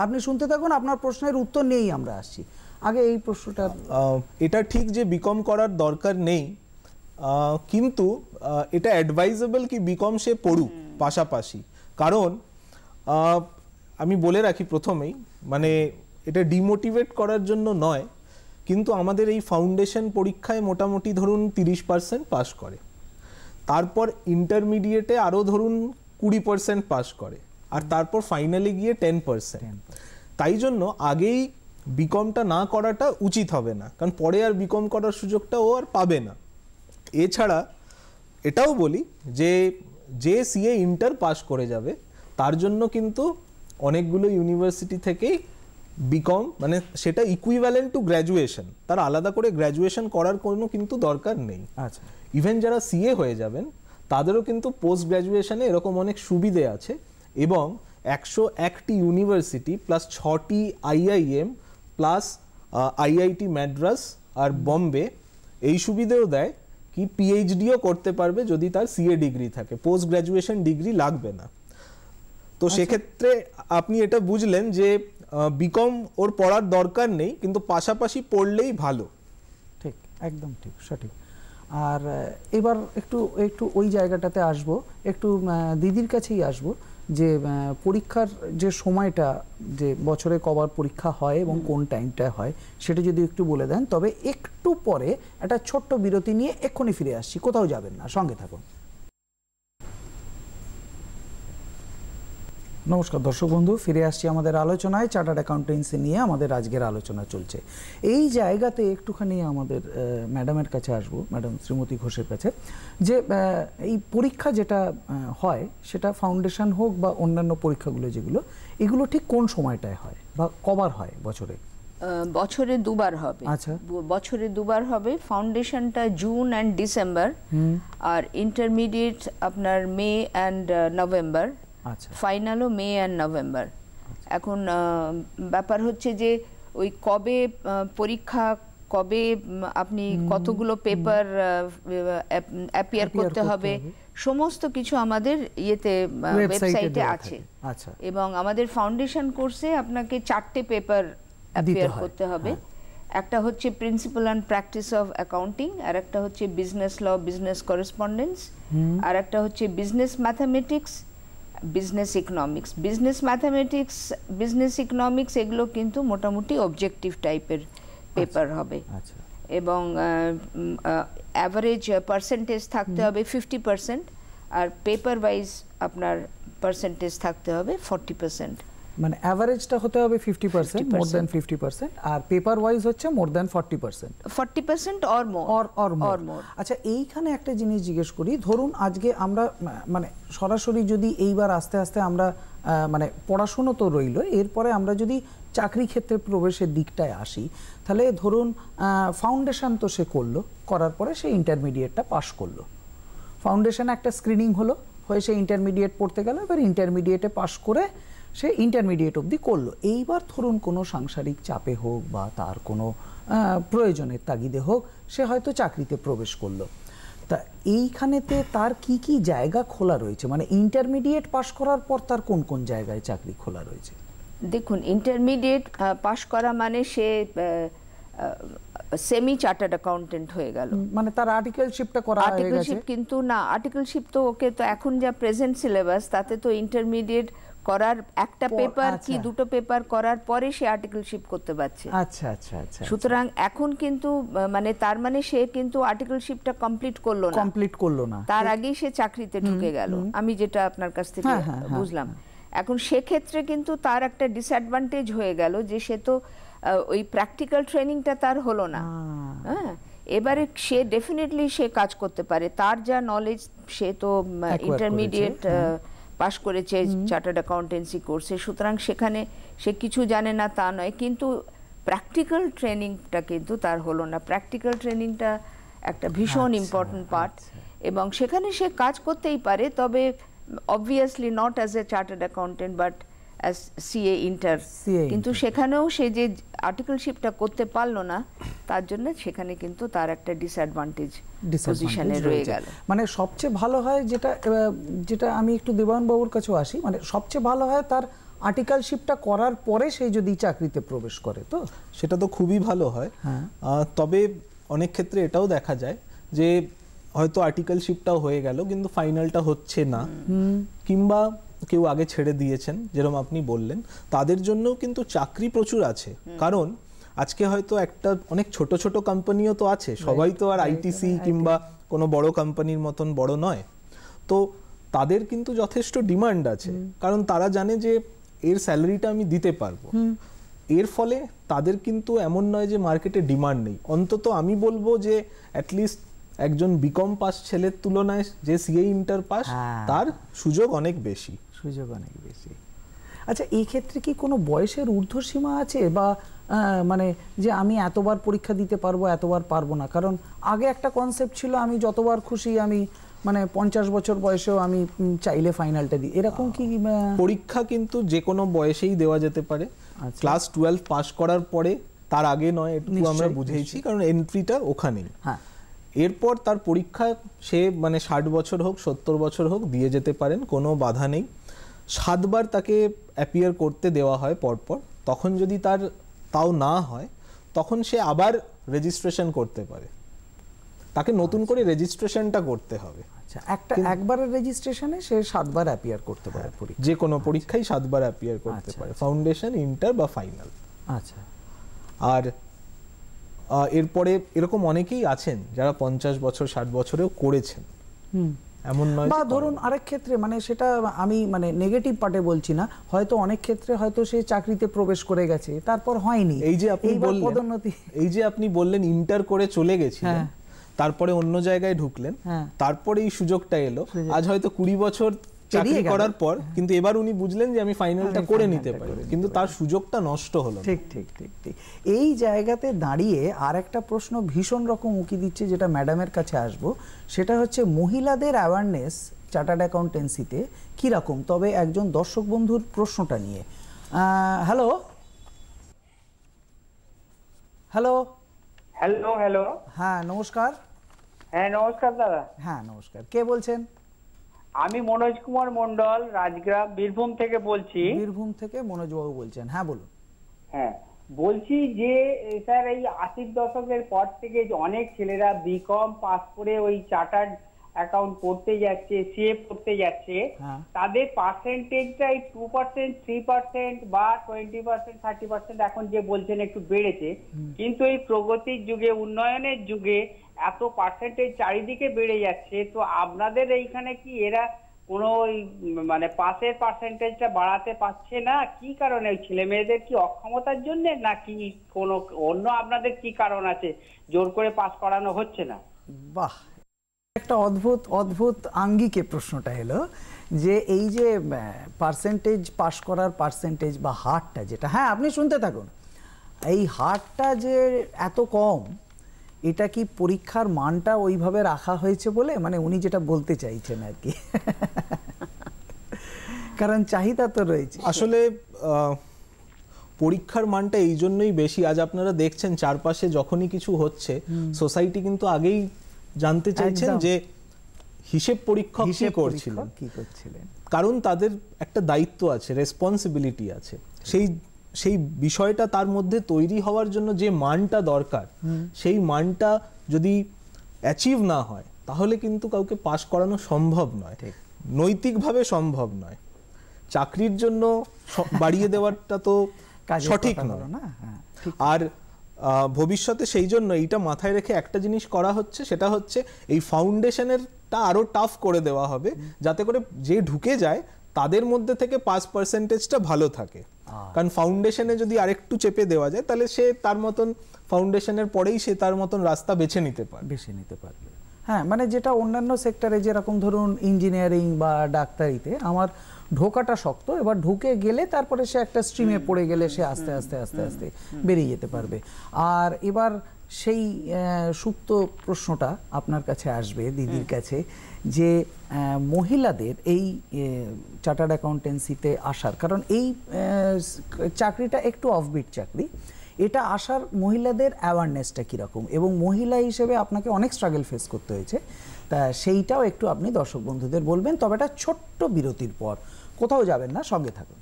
আপনি শুনতে থাকুন আপনার প্রশ্নের উত্তর নিয়েই আমরা আসছি আগে এই প্রশ্নটা এটা ঠিক যে বিকম করার দরকার নেই কিন্তু এটা অ্যাডভাইজেবল কি বিকম সে পড়ুক পাশাপাশি কারণ আমি বলে রাখি প্রথমেই মানে এটা ডিমোটিভেট করার জন্য নয় কিন্তু আমাদের এই ফাউন্ডেশন পরীক্ষায় মোটামুটি ধরুন তিরিশ পার্সেন্ট পাস করে তারপর ইন্টারমিডিয়েটে আরও ধরুন কুড়ি পার্সেন্ট পাস করে আর তারপর ফাইনালে গিয়ে টেন পার্সেন্ট তাই জন্য আগেই বিকমটা না করাটা উচিত হবে না কারণ পরে আর বিকম করার সুযোগটা ও আর পাবে না এছাড়া এটাও বলি যে যে সিএ ইন্টার পাস করে যাবে তার জন্য কিন্তু অনেকগুলো ইউনিভার্সিটি থেকেই বিকম মানে সেটা ইকুইভ্যালেন্ট টু গ্র্যাজুয়েশন তার আলাদা করে গ্র্যাজুয়েশন করার কোনো কিন্তু দরকার নেই আচ্ছা ইভেন যারা সিএ হয়ে যাবেন তাদেরও কিন্তু পোস্ট গ্র্যাজুয়েশনে এরকম অনেক সুবিধে আছে এবং একশো একটি ইউনিভার্সিটি প্লাস ছটি আইআইএম প্লাস আইআইটি ম্যাড্রাস আর বম্বে এই সুবিধেও দেয় কি পিএইচডিও করতে পারবে যদি তার সিএ ডিগ্রি থাকে পোস্ট গ্র্যাজুয়েশন ডিগ্রি লাগবে না তো আচ্ছা। সেক্ষেত্রে আপনি এটা বুঝলেন যে বিকম ওর পড়ার দরকার নেই কিন্তু পাশাপাশি পড়লেই ভালো ঠিক একদম ঠিক সঠিক আর এবার একটু একটু ওই জায়গাটাতে আসব একটু দিদির কাছেই আসব যে পরীক্ষার যে সময়টা যে বছরে কবার পরীক্ষা হয় এবং কোন টাইমটা হয় সেটা যদি একটু বলে দেন তবে একটু পরে একটা ছোট্ট বিরতি নিয়ে এক্ষুনি ফিরে আসছি কোথাও যাবেন না সঙ্গে থাকুন নমস্কার দর্শক বন্ধু ফিরে আসছি আমাদের আলোচনায় চার্টার্ড অ্যাকাউন্টেন্সি নিয়ে আমাদের আজকের আলোচনা চলছে এই জায়গাতে একটুখানি আমাদের ম্যাডামের কাছে আসবো ম্যাডাম শ্রীমতী ঘোষের কাছে যে এই পরীক্ষা যেটা হয় সেটা ফাউন্ডেশন হোক বা অন্যান্য পরীক্ষাগুলো যেগুলো এগুলো ঠিক কোন সময়টায় হয় বা কবার হয় বছরে বছরে দুবার হবে আচ্ছা বছরে দুবার হবে ফাউন্ডেশনটা জুন অ্যান্ড ডিসেম্বর আর ইন্টারমিডিয়েট আপনার মে অ্যান্ড নভেম্বর আচ্ছা। ফাইনালও মে অ্যান্ড নভেম্বর এখন ব্যাপার হচ্ছে যে ওই কবে পরীক্ষা কবে আপনি কতগুলো পেপার অ্যাপিয়ার করতে হবে সমস্ত কিছু আমাদের ইয়েতে ওয়েবসাইটে আছে আচ্ছা। এবং আমাদের ফাউন্ডেশন কোর্সে আপনাকে চারটে পেপার অ্যাপিয়ার করতে হবে হ্যাঁ। একটা হচ্ছে principal and practice of accounting আর একটা হচ্ছে বিজনেস ল বিজনেস করেসপন্ডেন্স আর একটা হচ্ছে business mathematics business economics business mathematics business economics এগুলো কিন্তু মোটামুটি অবজেক্টিভ টাইপের পেপার হবে আচ্ছা। এবং অ্যাভারেজ পার্সেন্টেজ থাকতে হবে ফিফটি পার্সেন্ট আর পেপার ওয়াইজ আপনার পার্সেন্টেজ থাকতে হবে ফর্টি পার্সেন্ট মানে অ্যাভারেজটা হতে হবে fifty percent more than fifty percent আর পেপার ওয়াইজ হচ্ছে more than forty percent forty percent or more or or more আচ্ছা এইখানে একটা জিনিস জিজ্ঞেস করি ধরুন আজকে আমরা মানে সরাসরি যদি এইবার আস্তে আস্তে আমরা মানে পড়াশুনো তো রইল এরপরে আমরা যদি চাকরি ক্ষেত্রে প্রবেশের দিকটায় আসি তাহলে ধরুন ফাউন্ডেশন তো সে করলো করার পরে সে ইন্টারমিডিয়েটটা পাস করলো ফাউন্ডেশন একটা স্ক্রিনিং হলো হয়ে সে ইন্টারমিডিয়েট পড়তে গেল এবার ইন্টারমিডিয়েটে পাস করে সে ইন্টারমিডিয়েট অবধি করলো এইবার ধরুন কোনো সাংসারিক চাপে হোক বা তার কোনো প্রয়োজনের তাগিদে হোক সে হয়তো চাকরিতে প্রবেশ করলো তা এইখানেতে তার কি কি জায়গা খোলা রয়েছে মানে ইন্টারমিডিয়েট পাশ করার পর তার কোন কোন জায়গায় চাকরি খোলা রয়েছে দেখুন ইন্টারমিডিয়েট পাশ করা মানে সে সেমি চার্টার্ড অ্যাকাউন্টেন্ট হয়ে গেল মানে তার আর্টিকেলশিপটা করা আর্টিকেলশিপ কিন্তু না আর্টিকেলশিপ তো ওকে তো এখন যা প্রেজেন্ট সিলেবাস তাতে তো ইন্টারমিডিয়েট করার একটা পেপার কি আচ্ছা। দুটো পেপার করার পরে সে আর্টিকেলশিপ করতে পারছে আচ্ছা, আচ্ছা আচ্ছা আচ্ছা সুতরাং এখন কিন্তু মানে তার মানে সে কিন্তু আর্টিকেলশিপটা কমপ্লিট করলো না কমপ্লিট করলো না তার আগেই সে চাকরিতে ঢুকে গেল আমি যেটা আপনার কাছ থেকে হ্যাঁ, হ্যাঁ, হ্যাঁ, বুঝলাম এখন সে ক্ষেত্রে কিন্তু তার একটা ডিসঅ্যাডভান্টেজ হয়ে গেল যে সে তো ওই প্র্যাকটিক্যাল ট্রেনিংটা তার হলো না এবারে সে ডেফিনেটলি সে কাজ করতে পারে তার যা নলেজ সে তো ইন্টারমিডিয়েট পাশ করেছে চার্টার্ড অ্যাকাউন্টেন্সি কোর্সে সুতরাং সেখানে সে কিছু জানে না তা নয় কিন্তু প্র্যাকটিক্যাল ট্রেনিংটা কিন্তু তার হলো না প্র্যাকটিক্যাল ট্রেনিংটা একটা ভীষণ ইম্পর্ট্যান্ট আচ্ছা, আচ্ছা। পার্ট এবং সেখানে সে কাজ করতেই পারে তবে obviously not as a chartered accountant but CA inter কিন্তু সেখানেও সে যে আর্টিকেলশিপটা করতে পারলো না তার জন্য সেখানে কিন্তু তার একটা ডিসঅ্যাডভান্টেজ পজিশনে রয়ে গেল মানে সবচেয়ে ভালো হয় যেটা যেটা আমি একটু দেবান বাবুর কাছেও আসি মানে সবচেয়ে ভালো হয় তার আর্টিকেলশিপটা করার পরে সে যদি চাকরিতে প্রবেশ করে তো সেটা তো খুবই ভালো হয় হ্যাঁ। তবে অনেক ক্ষেত্রে এটাও দেখা যায় যে হয়তো আর্টিকেলশিপটাও হয়ে গেল কিন্তু ফাইনালটা হচ্ছে না কিংবা কেউ আগে ছেড়ে দিয়েছেন যেরকম আপনি বললেন তাদের জন্যও কিন্তু চাকরি প্রচুর আছে কারণ আজকে হয়তো একটা অনেক ছোট ছোট কোম্পানিও তো আছে সবাই তো আর আইটিসি কিংবা কোনো বড় কোম্পানির মতন বড় নয় তো তাদের কিন্তু যথেষ্ট ডিমান্ড আছে কারণ তারা জানে যে এর স্যালারিটা আমি দিতে পারবো এর ফলে তাদের কিন্তু এমন নয় যে মার্কেটে ডিমান্ড নেই অন্তত আমি বলবো যে অ্যাটলিস্ট একজন বিকম পাস ছেলের তুলনায় যে সিএ ইন্টার পাস তার সুযোগ অনেক বেশি সুযোগ অনেক বেশি আচ্ছা এই ক্ষেত্রে কি কোনো বয়সের ঊর্ধ্বসীমা আছে বা মানে যে আমি এতবার পরীক্ষা দিতে পারবো এতবার পারবো না কারণ আগে একটা কনসেপ্ট ছিল আমি যতবার খুশি আমি মানে পঞ্চাশ বছর বয়সেও আমি চাইলে ফাইনালটা দিই এরকম কি পরীক্ষা কিন্তু যে কোনো বয়সেই দেওয়া যেতে পারে ক্লাস টুয়েলভ পাস করার পরে তার আগে নয় একটু আমরা বুঝেছি কারণ এন্ট্রিটা ওখানেই হ্যাঁ এরপর তার পরীক্ষা সে মানে ষাট বছর হোক সত্তর বছর হোক দিয়ে যেতে পারেন কোনো বাধা নেই সাতবার তাকে অ্যাপিয়ার করতে দেওয়া হয় পরপর তখন যদি তার তাও না হয় তখন সে আবার রেজিস্ট্রেশন করতে পারে তাকে নতুন করে রেজিস্ট্রেশনটা আচ্ছা। করতে হবে আচ্ছা একটা একবারের রেজিস্ট্রেশনে সে সাতবার অ্যাপিয়ার করতে পারে যে কোনো পরীক্ষায় সাতবার অ্যাপিয়ার করতে আচ্ছা, পারে ফাউন্ডেশন আচ্ছা। ইন্টার বা ফাইনাল আচ্ছা আর এরপরে এরকম অনেকেই আছেন যারা পঞ্চাশ বছর ষাট বছরেও করেছেন এমন নয় বা ধরুন আরেক ক্ষেত্রে মানে সেটা আমি মানে নেগেটিভ পার্টে বলছি না হয়তো অনেক ক্ষেত্রে হয়তো সে চাকরিতে প্রবেশ করে গেছে তারপর হয়নি এই যে আপনি বললেন এই যে আপনি বললেন ইন্টার করে চলে গেছিলেন হ্যাঁ। তারপরে অন্য জায়গায় ঢুকলেন হ্যাঁ। তারপরে এই সুযোগটা এলো আজ হয়তো কুড়ি বছর চাকরি করার পর কিন্তু এবার উনি বুঝলেন যে আমি ফাইনালটা করে নিতে পারি কিন্তু তার সুযোগটা নষ্ট হলো ঠিক ঠিক ঠিক ঠিক এই জায়গাতে দাঁড়িয়ে আর একটা প্রশ্ন ভীষণ রকম উকি দিচ্ছে যেটা ম্যাডামের কাছে আসবো সেটা হচ্ছে মহিলাদের অ্যাওয়ারনেস চার্টার্ড অ্যাকাউন্টেন্সিতে কীরকম তবে একজন দর্শক বন্ধুর প্রশ্নটা নিয়ে হ্যালো হ্যালো হ্যালো হ্যালো হ্যাঁ নমস্কার হ্যাঁ নমস্কার দাদা হ্যাঁ নমস্কার কে বলছেন আমি মনোজ কুমার মন্ডল রাজগ্রাম বীরভূম থেকে বলছি বীরভূম থেকে মনোজ বাবু বলছেন হ্যাঁ বলুন হ্যাঁ বলছি যে স্যার এই আশির দশকের পর থেকে অনেক ছেলেরা বিকম পাস করে ওই চার্টার্ড অ্যাকাউন্ট করতে যাচ্ছে সিএফ করতে যাচ্ছে হ্যাঁ। তাদের পার্সেন্টেজটা এই টু পার্সেন্ট থ্রি পার্সেন্ট বা টোয়েন্টি পার্সেন্ট থার্টি পার্সেন্ট এখন যে বলছেন একটু বেড়েছে কিন্তু এই প্রগতির যুগে উন্নয়নের যুগে এত পার্সেন্টেজ চারিদিকে বেড়ে যাচ্ছে তো আপনাদের এইখানে কি এরা কোনো মানে পাশের পার্সেন্টেজটা বাড়াতে পারছে না কি কারণে ওই ছেলে মেয়েদের কি অক্ষমতার জন্য নাকি কোনো অন্য আপনাদের কি কারণ আছে জোর করে পাস করানো হচ্ছে না বাহ একটা অদ্ভুত অদ্ভুত আঙ্গিকে প্রশ্নটা এলো যে এই যে পার্সেন্টেজ পাশ করার পার্সেন্টেজ বা হারটা যেটা হ্যাঁ আপনি শুনতে থাকুন এই হারটা যে এত কম এটা কি পরীক্ষার মানটা ওইভাবে রাখা হয়েছে বলে মানে উনি যেটা বলতে চাইছেন আর কি *laughs* কারণ চাহিদা তো রয়েছে আসলে পরীক্ষার মানটা এই জন্যই বেশি আজ আপনারা দেখছেন চারপাশে যখনই কিছু হচ্ছে সোসাইটি কিন্তু আগেই জানতে চাইছেন যে হিসেব পরীক্ষক কি করছিলেন কি করছিলেন কারণ তাদের একটা দায়িত্ব আছে রেসপন্সিবিলিটি আছে সেই সেই বিষয়টা তার মধ্যে তৈরি হওয়ার জন্য যে মানটা দরকার সেই মানটা যদি অ্যাচিভ না হয় তাহলে কিন্তু কাউকে পাশ করানো সম্ভব নয় নৈতিকভাবে সম্ভব নয় চাকরির জন্য বাড়িয়ে দেওয়াটা তো *laughs* সঠিক নয় হ্যাঁ, আর ভবিষ্যতে সেই জন্য এইটা মাথায় রেখে একটা জিনিস করা হচ্ছে সেটা হচ্ছে এই ফাউন্ডেশনেরটা আরও টাফ করে দেওয়া হবে যাতে করে যে ঢুকে যায় তাদের মধ্যে থেকে পাঁচ পার্সেন্টেজটা ভালো থাকে আচ্ছা। কারণ ফাউন্ডেশনে যদি আরেকটু চেপে দেওয়া যায় তাহলে সে তার মতন ফাউন্ডেশনের পরেই সে তার মতন রাস্তা বেছে নিতে পারে বেছে নিতে পারবে হ্যাঁ মানে যেটা অন্যান্য সেক্টরে যেরকম ধরুন ইঞ্জিনিয়ারিং বা ডাক্তারিতে আমার ঢোকাটা শক্ত এবার ঢুকে গেলে তারপরে সে একটা স্ট্রিমে পড়ে গেলে সে আস্তে আস্তে আস্তে আস্তে বেরিয়ে যেতে পারবে আর এবার সেই সুপ্ত প্রশ্নটা আপনার কাছে আসবে দিদির কাছে যে মহিলাদের এই চার্টার্ড অ্যাকাউন্টেন্সিতে আসার কারণ এই চাকরিটা একটু অফবিট চাকরি এটা আসার মহিলাদের অ্যাওয়ারনেসটা কীরকম এবং মহিলা হিসেবে আপনাকে অনেক স্ট্রাগল ফেস করতে হয়েছে তা সেইটাও একটু আপনি দর্শক বন্ধুদের বলবেন তবে এটা ছোট্ট বিরতির পর কোথাও যাবেন না সঙ্গে থাকুন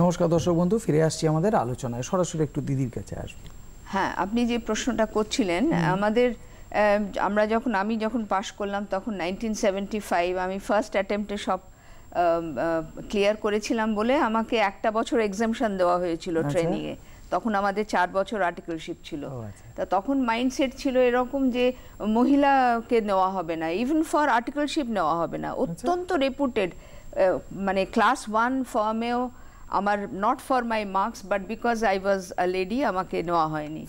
নমস্কার দর্শক বন্ধু ফিরে আসছি আমাদের আলোচনায় সরাসরি একটু দিদির কাছে আসবো হ্যাঁ আপনি যে প্রশ্নটা করছিলেন আমাদের আমরা যখন আমি যখন পাশ করলাম তখন নাইনটিন সেভেন্টি ফাইভ আমি ফার্স্ট অ্যাটেম্পটে সব ক্লিয়ার করেছিলাম বলে আমাকে একটা বছর এক্সামশন দেওয়া হয়েছিল ট্রেনিংয়ে আচ্ছা। তখন আমাদের চার বছর আর্টিকেলশিপ ছিল আচ্ছা। তা তখন মাইন্ডসেট ছিল এরকম যে মহিলাকে নেওয়া হবে না ইভেন ফর আর্টিকেলশিপ নেওয়া হবে না আচ্ছা। অত্যন্ত রেপুটেড মানে ক্লাস ওয়ান ফর্মেও আমার not for my marks but because I was a lady আমাকে নেওয়া হয়নি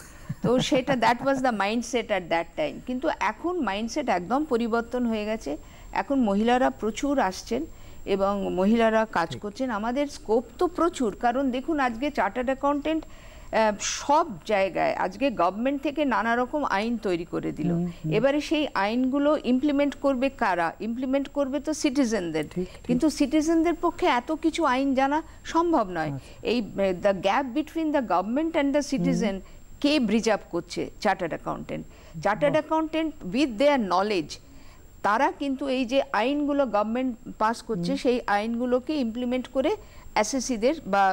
তো সেটা that was the mindset at that time কিন্তু এখন মাইন্ডসেট একদম পরিবর্তন হয়ে গেছে এখন মহিলারা প্রচুর আসছেন এবং মহিলারা কাজ করছেন আমাদের স্কোপ তো প্রচুর কারণ দেখুন আজকে চার্টার্ড অ্যাকাউন্টেন্ট সব জায়গায় আজকে গভর্নমেন্ট থেকে নানা রকম আইন তৈরি করে দিল এবারে সেই আইনগুলো ইমপ্লিমেন্ট করবে কারা ইমপ্লিমেন্ট করবে তো সিটিজেনদের কিন্তু সিটিজেনদের পক্ষে এত কিছু আইন জানা সম্ভব নয় আচ্ছা। এই the gap between the government and the citizen কে ব্রিজ আপ করছে chartered accountant chartered accountant with their knowledge তারা কিন্তু এই যে আইনগুলো গভর্নমেন্ট পাস করছে সেই আইনগুলোকে ইমপ্লিমেন্ট করে অ্যাসেসিদের বা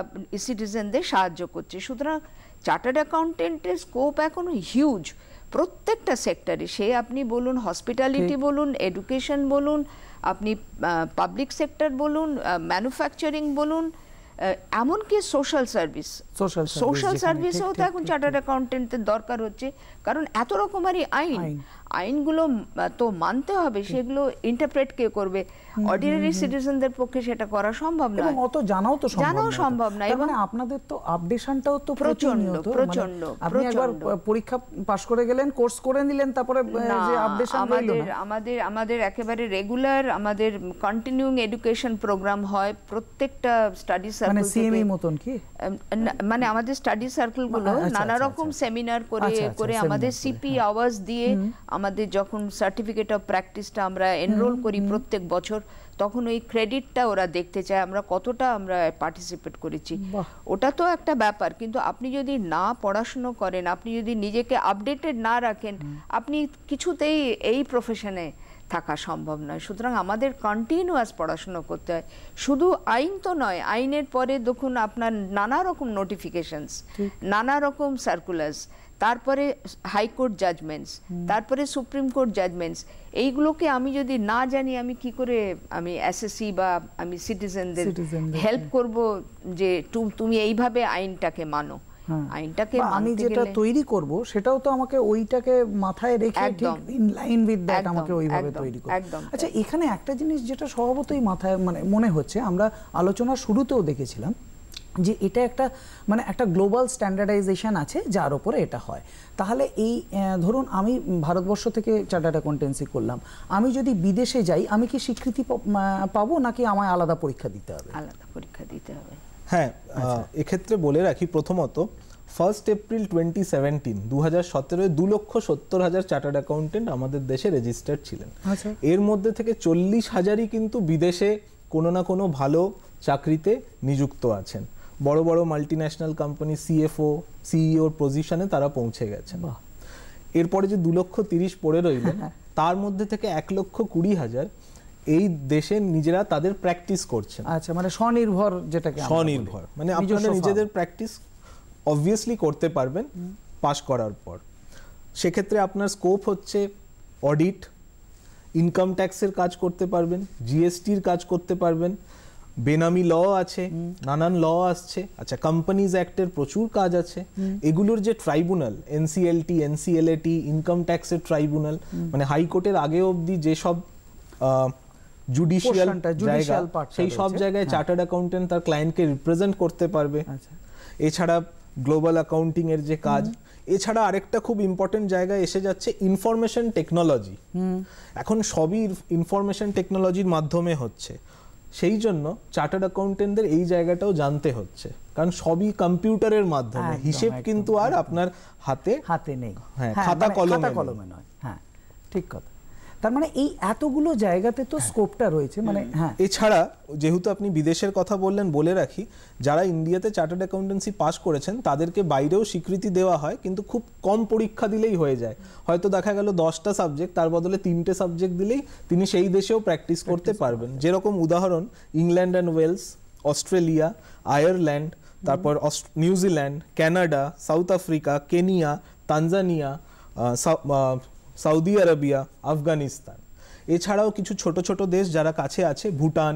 সিটিজেনদের সাহায্য করছে সুতরাং চার্টার্ড অ্যাকাউন্টেন্টের স্কোপ এখন হিউজ প্রত্যেকটা সেক্টরে সে আপনি বলুন হসপিটালিটি বলুন এডুকেশন বলুন আপনি পাবলিক সেক্টর বলুন ম্যানুফ্যাকচারিং বলুন এমনকি সোশ্যাল সার্ভিস সোশ্যাল সার্ভিসেও তো এখন চার্টার্ড অ্যাকাউন্টেন্টের দরকার হচ্ছে কারণ এত রকমেরই আইন আইনগুলো তো মানতে হবে সেগুলো ইন্টারপ্রেট কে করবে অর্ডিনারি সিটিজেনদের পক্ষে সেটা করা সম্ভব না এবং অত জানাও তো জানাও সম্ভব না এবং মানে আপনাদের তো আপডেশনটাও তো প্রচন্ড প্রচন্ড মানে আপনি একবার পরীক্ষা পাস করে গেলেন কোর্স করে নিলেন তারপরে যে আপডেশন আমাদের আমাদের আমাদের একেবারে রেগুলার আমাদের কন্টিনিউং এডুকেশন প্রোগ্রাম হয় প্রত্যেকটা স্টাডি সার্কেল মানে সিএমই মতন কি মানে আমাদের স্টাডি সার্কেল গুলো আচ্ছা, আচ্ছা, নানা আচ্ছা, রকম সেমিনার করে করে আমাদের সিপি আওয়ার্স হ্যাঁ। দিয়ে আমাদের যখন সার্টিফিকেট অফ প্র্যাকটিসটা আমরা এনরোল করি প্রত্যেক বছর তখন ওই ক্রেডিটটা ওরা দেখতে চায় আমরা কতটা আমরা পার্টিসিপেট করেছি ওটা তো একটা ব্যাপার কিন্তু আপনি যদি না পড়াশুনো করেন আপনি যদি নিজেকে আপডেটেড না রাখেন আপনি কিছুতেই এই প্রফেশনে থাকা সম্ভব নয় সুতরাং আমাদের কন্টিনিউয়াস পড়াশুনো করতে হয় শুধু আইন তো নয় আইনের পরে দেখুন আপনার নানা রকম নোটিফিকেশনস নানা রকম সার্কুলার্স তারপরে হাইকোর্ট জাজমেন্টস তারপরে সুপ্রিম কোর্ট জাজমেন্টস এইগুলোকে আমি যদি না জানি আমি কি করে আমি এসএসসি বা আমি সিটিজেনদের হেল্প হ্যাঁ। করব যে তুমি এইভাবে আইনটাকে মানো হ্যাঁ। আইনটাকে আমি যেটা তৈরি করব সেটাও তো আমাকে ওইটাকে মাথায় রেখে ঠিক ইন লাইন উইথ দ্যাট আমাকে ওইভাবে তৈরি করতে আচ্ছা এখানে একটা জিনিস যেটা স্বভাবতই মাথায় মানে মনে হচ্ছে আমরা আলোচনা শুরুতেও দেখেছিলাম যে এটা একটা মানে একটা গ্লোবাল স্ট্যান্ডার্ডাইজেশন আছে যার ওপরে এটা হয় তাহলে এই ধরুন আমি ভারতবর্ষ থেকে চার্টার্ড অ্যাকাউন্টেন্সি করলাম আমি যদি বিদেশে যাই আমি কি স্বীকৃতি পাবো নাকি আমায় আলাদা পরীক্ষা দিতে হবে আলাদা পরীক্ষা দিতে হবে হ্যাঁ আচ্ছা। এক্ষেত্রে বলে রাখি প্রথমত ফার্স্ট এপ্রিল টোয়েন্টি সেভেন্টিন দু হাজার সতেরোয় দু লক্ষ সত্তর হাজার চার্টার্ড অ্যাকাউন্টেন্ট আমাদের দেশে রেজিস্টার্ড ছিলেন আচ্ছা। এর মধ্যে থেকে চল্লিশ হাজারই কিন্তু বিদেশে কোনো না কোনো ভালো চাকরিতে নিযুক্ত আছেন বড় বড় মাল্টি ন্যাশনাল কোম্পানি সিএফও সিইওর পজিশনে তারা পৌঁছে গেছেন এরপরে যে দু লক্ষ তিরিশ পড়ে রইলেন হ্যাঁ, হ্যাঁ। তার মধ্যে থেকে এক লক্ষ কুড়ি হাজার এই দেশে নিজেরা তাদের প্র্যাকটিস করছে আচ্ছা মানে স্বনির্ভর যেটাকে স্বনির্ভর মানে আপনারা নিজেদের প্র্যাকটিস অবভিয়াসলি করতে পারবেন পাশ করার পর সেক্ষেত্রে আপনার স্কোপ হচ্ছে অডিট ইনকাম ট্যাক্সের কাজ করতে পারবেন জিএসটির কাজ করতে পারবেন বেনামি ল আছে নানান ল আসছে আচ্ছা কোম্পানিজ অ্যাক্টের প্রচুর কাজ আছে এগুলোর যে ট্রাইব্যুনাল এনসিএলটি এনসিএলএটি ইনকাম ট্যাক্সের ট্রাইব্যুনাল মানে হাইকোর্টের আগে অবধি যেসব জুডিশিয়াল জায়গা সেই সব জায়গায় চার্টার্ড অ্যাকাউন্টেন্ট তার ক্লায়েন্টকে রিপ্রেজেন্ট করতে পারবে আচ্ছা। এছাড়া গ্লোবাল অ্যাকাউন্টিং এর যে কাজ এছাড়া আরেকটা খুব ইম্পর্টেন্ট জায়গায় এসে যাচ্ছে ইনফরমেশন টেকনোলজি এখন সবই ইনফরমেশন টেকনোলজির মাধ্যমে হচ্ছে সেই জন্য চার্টার্ড অ্যাকাউন্টেন্টদের এই জায়গাটাও জানতে হচ্ছে কারণ সবই কম্পিউটারের মাধ্যমে হিসেব কিন্তু আর আপনার হাতে হাতে নেই হ্যাঁ, হ্যাঁ খাতা মানে কলমে নয় হ্যাঁ ঠিক কথা তার মানে এই এতগুলো জায়গাতে তো স্কোপটা হ্যাঁ। রয়েছে মানে হ্যাঁ এছাড়া যেহেতু আপনি বিদেশের কথা বললেন বলে রাখি যারা ইন্ডিয়াতে চার্টার্ড অ্যাকাউন্টেন্সি পাস করেছেন তাদেরকে বাইরেও স্বীকৃতি দেওয়া হয় কিন্তু খুব কম পরীক্ষা দিলেই হয়ে যায় হয়তো দেখা গেল দশটা সাবজেক্ট তার বদলে তিনটে সাবজেক্ট দিলেই তিনি সেই দেশেও প্র্যাকটিস করতে পারবেন যেরকম উদাহরণ England and Wales Australia Ireland তারপর New Zealand Canada South Africa Kenya Tanzania Saudi Arabia Afghanistan এছাড়াও কিছু ছোট ছোট দেশ যারা কাছে আছে ভুটান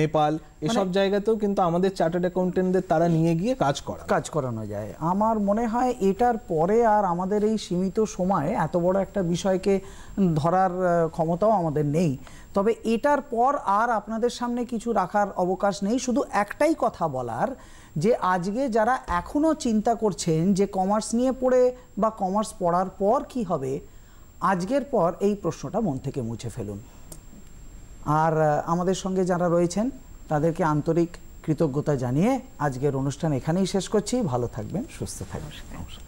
নেপাল মানে এসব জায়গাতেও কিন্তু আমাদের চার্টার্ড অ্যাকাউন্টেন্টদের তারা নিয়ে গিয়ে কাজ করা কাজ করানো যায় আমার মনে হয় এটার পরে আর আমাদের এই সীমিত সময়ে এত বড় একটা বিষয়কে ধরার ক্ষমতাও আমাদের নেই তবে এটার পর আর আপনাদের সামনে কিছু রাখার অবকাশ নেই শুধু একটাই কথা বলার যে আজকে যারা এখনও চিন্তা করছেন যে কমার্স নিয়ে পড়ে বা কমার্স পড়ার পর কি হবে আজকের পর এই প্রশ্নটা মন থেকে মুছে ফেলুন আর আমাদের সঙ্গে যারা রয়েছেন তাদেরকে আন্তরিক কৃতজ্ঞতা জানিয়ে আজকের অনুষ্ঠান এখানেই শেষ করছি ভালো থাকবেন সুস্থ থাকবেন নমস্কার